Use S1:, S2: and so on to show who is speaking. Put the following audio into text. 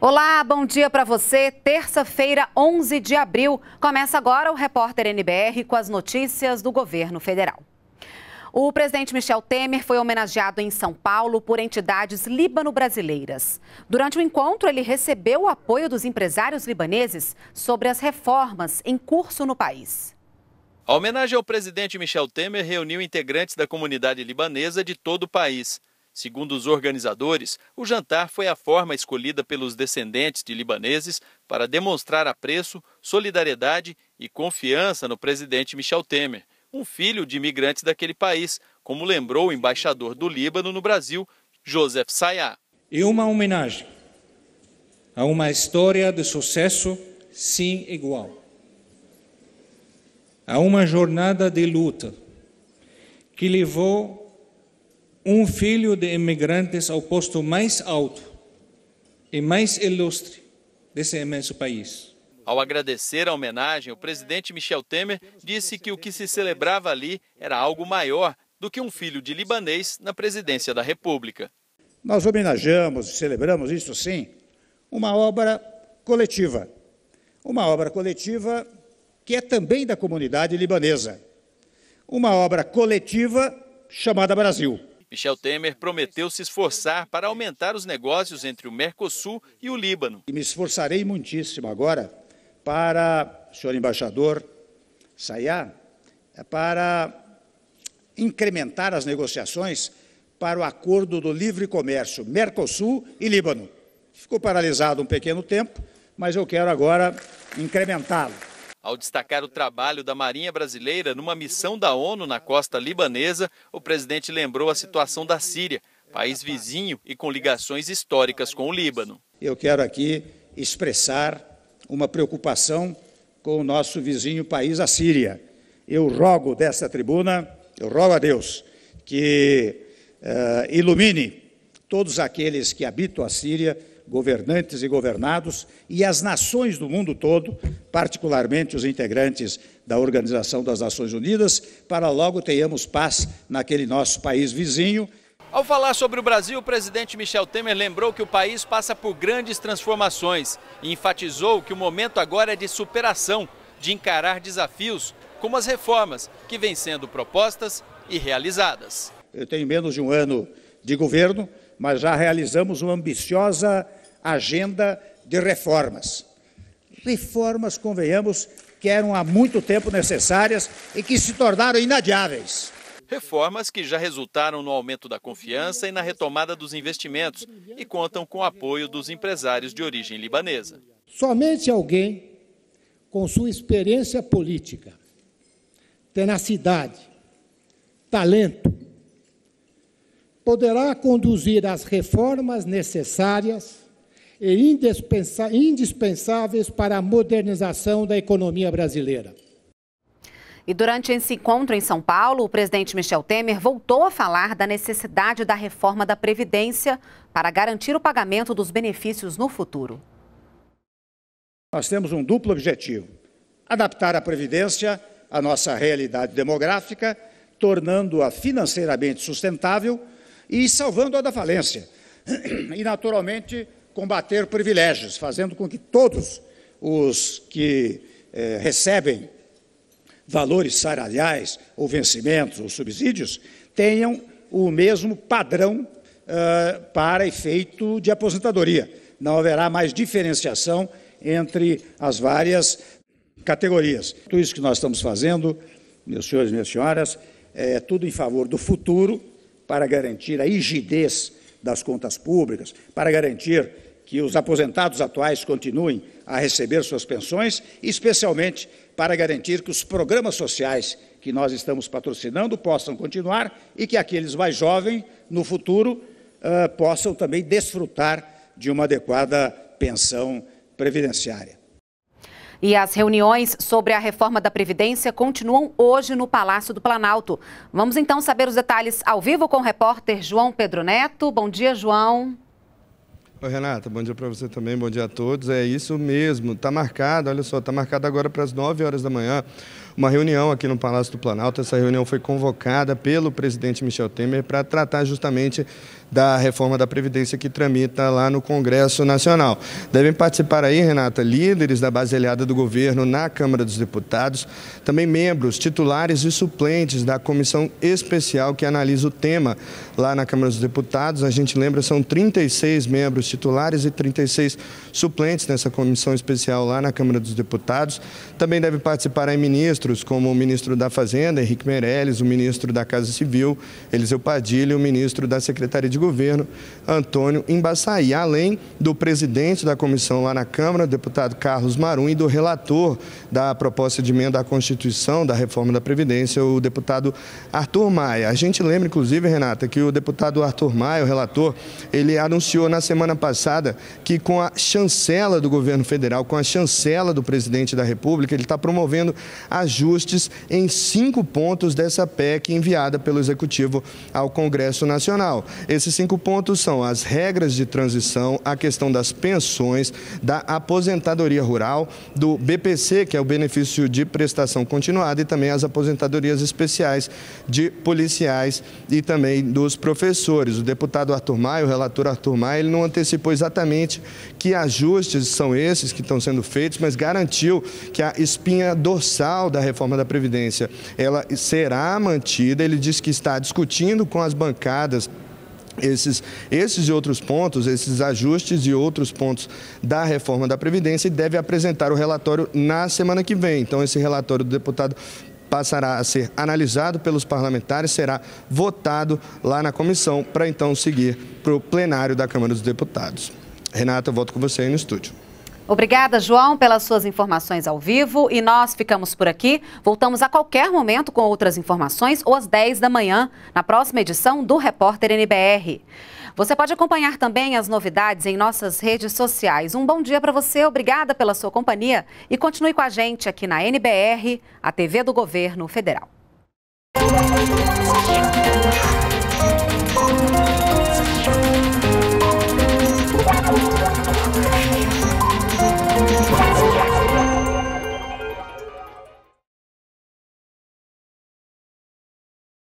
S1: Olá, bom dia para você. Terça-feira, 11 de abril. Começa agora o repórter NBR com as notícias do governo federal. O presidente Michel Temer foi homenageado em São Paulo por entidades líbano brasileiras Durante o encontro, ele recebeu o apoio dos empresários libaneses sobre as reformas em curso no país.
S2: A homenagem ao presidente Michel Temer reuniu integrantes da comunidade libanesa de todo o país. Segundo os organizadores, o jantar foi a forma escolhida pelos descendentes de libaneses para demonstrar apreço, solidariedade e confiança no presidente Michel Temer, um filho de imigrantes daquele país, como lembrou o embaixador do Líbano no Brasil, Joseph Sayah.
S3: E uma homenagem a uma história de sucesso sim, igual, a uma jornada de luta que levou um filho de imigrantes ao posto mais alto e mais ilustre desse imenso país.
S2: Ao agradecer a homenagem, o presidente Michel Temer disse que o que se celebrava ali era algo maior do que um filho de libanês na presidência da República.
S3: Nós homenageamos e celebramos isso sim, uma obra coletiva. Uma obra coletiva que é também da comunidade libanesa. Uma obra coletiva chamada Brasil.
S2: Michel Temer prometeu se esforçar para aumentar os negócios entre o Mercosul e o Líbano. E me esforçarei
S3: muitíssimo agora para, senhor embaixador Sayá, para incrementar as negociações para o acordo do livre comércio Mercosul e Líbano. Ficou paralisado um pequeno tempo, mas eu quero agora incrementá-lo.
S2: Ao destacar o trabalho da Marinha Brasileira numa missão da ONU na costa libanesa, o presidente lembrou a situação da Síria, país vizinho e com ligações históricas com o Líbano.
S3: Eu quero aqui expressar uma preocupação com o nosso vizinho país, a Síria. Eu rogo desta tribuna, eu rogo a Deus que uh, ilumine todos aqueles que habitam a Síria governantes e governados e as nações do mundo todo, particularmente os integrantes da Organização das Nações Unidas, para logo tenhamos paz naquele nosso país vizinho.
S2: Ao falar sobre o Brasil, o presidente Michel Temer lembrou que o país passa por grandes transformações e enfatizou que o momento agora é de superação, de encarar desafios, como as reformas, que vêm sendo propostas e realizadas.
S3: Eu tenho menos de um ano de governo, mas já realizamos uma ambiciosa agenda de reformas. Reformas, convenhamos, que eram há muito tempo necessárias e que se tornaram inadiáveis.
S2: Reformas que já resultaram no aumento da confiança e na retomada dos investimentos e contam com o apoio dos empresários de origem libanesa.
S3: Somente alguém com sua experiência política, tenacidade, talento, poderá conduzir as reformas necessárias e indispensáveis para a modernização da economia brasileira.
S1: E durante esse encontro em São Paulo, o presidente Michel Temer voltou a falar da necessidade da reforma da Previdência para garantir o pagamento dos benefícios no futuro.
S3: Nós temos um duplo objetivo: adaptar a Previdência à nossa realidade demográfica, tornando-a financeiramente sustentável e salvando-a da falência. E, naturalmente, combater privilégios, fazendo com que todos os que eh, recebem valores salariais ou vencimentos ou subsídios tenham o mesmo padrão uh, para efeito de aposentadoria. Não haverá mais diferenciação entre as várias categorias. Tudo isso que nós estamos fazendo, meus senhores e minhas senhoras, é tudo em favor do futuro, para garantir a rigidez das contas públicas, para garantir que os aposentados atuais continuem a receber suas pensões, especialmente para garantir que os programas sociais que nós estamos patrocinando possam continuar e que aqueles mais jovens, no futuro, uh, possam também desfrutar de uma adequada pensão previdenciária.
S1: E as reuniões sobre a reforma da Previdência continuam hoje no Palácio do Planalto. Vamos então saber os detalhes ao vivo com o repórter João Pedro Neto. Bom dia, João.
S4: Oi, Renata, bom dia para você também, bom dia a todos. É isso mesmo, está marcado, olha só, está marcado agora para as 9 horas da manhã uma reunião aqui no Palácio do Planalto. Essa reunião foi convocada pelo presidente Michel Temer para tratar justamente da reforma da Previdência que tramita lá no Congresso Nacional. Devem participar aí, Renata, líderes da base aliada do governo na Câmara dos Deputados, também membros, titulares e suplentes da comissão especial que analisa o tema lá na Câmara dos Deputados. A gente lembra, são 36 membros titulares e 36 suplentes nessa comissão especial lá na Câmara dos Deputados. Também devem participar aí ministros, como o ministro da Fazenda, Henrique Meirelles, o ministro da Casa Civil, Eliseu Padilha o ministro da Secretaria de de Governo, Antônio Embaçaí, além do presidente da comissão lá na Câmara, deputado Carlos Marum, e do relator da proposta de emenda à Constituição da reforma da Previdência, o deputado Arthur Maia. A gente lembra, inclusive, Renata, que o deputado Arthur Maia, o relator, ele anunciou na semana passada que com a chancela do governo federal, com a chancela do presidente da República, ele está promovendo ajustes em cinco pontos dessa PEC enviada pelo Executivo ao Congresso Nacional. Esse esses cinco pontos são as regras de transição, a questão das pensões, da aposentadoria rural, do BPC, que é o benefício de prestação continuada, e também as aposentadorias especiais de policiais e também dos professores. O deputado Arthur Maia, o relator Arthur Maia, ele não antecipou exatamente que ajustes são esses que estão sendo feitos, mas garantiu que a espinha dorsal da reforma da Previdência ela será mantida. Ele disse que está discutindo com as bancadas esses, esses e outros pontos, esses ajustes e outros pontos da reforma da Previdência e deve apresentar o relatório na semana que vem. Então, esse relatório do deputado passará a ser analisado pelos parlamentares, será votado lá na comissão para então seguir para o plenário da Câmara dos Deputados. Renata, eu volto com você aí no estúdio.
S1: Obrigada, João, pelas suas informações ao vivo. E nós ficamos por aqui. Voltamos a qualquer momento com outras informações ou às 10 da manhã, na próxima edição do Repórter NBR. Você pode acompanhar também as novidades em nossas redes sociais. Um bom dia para você, obrigada pela sua companhia e continue com a gente aqui na NBR, a TV do Governo Federal.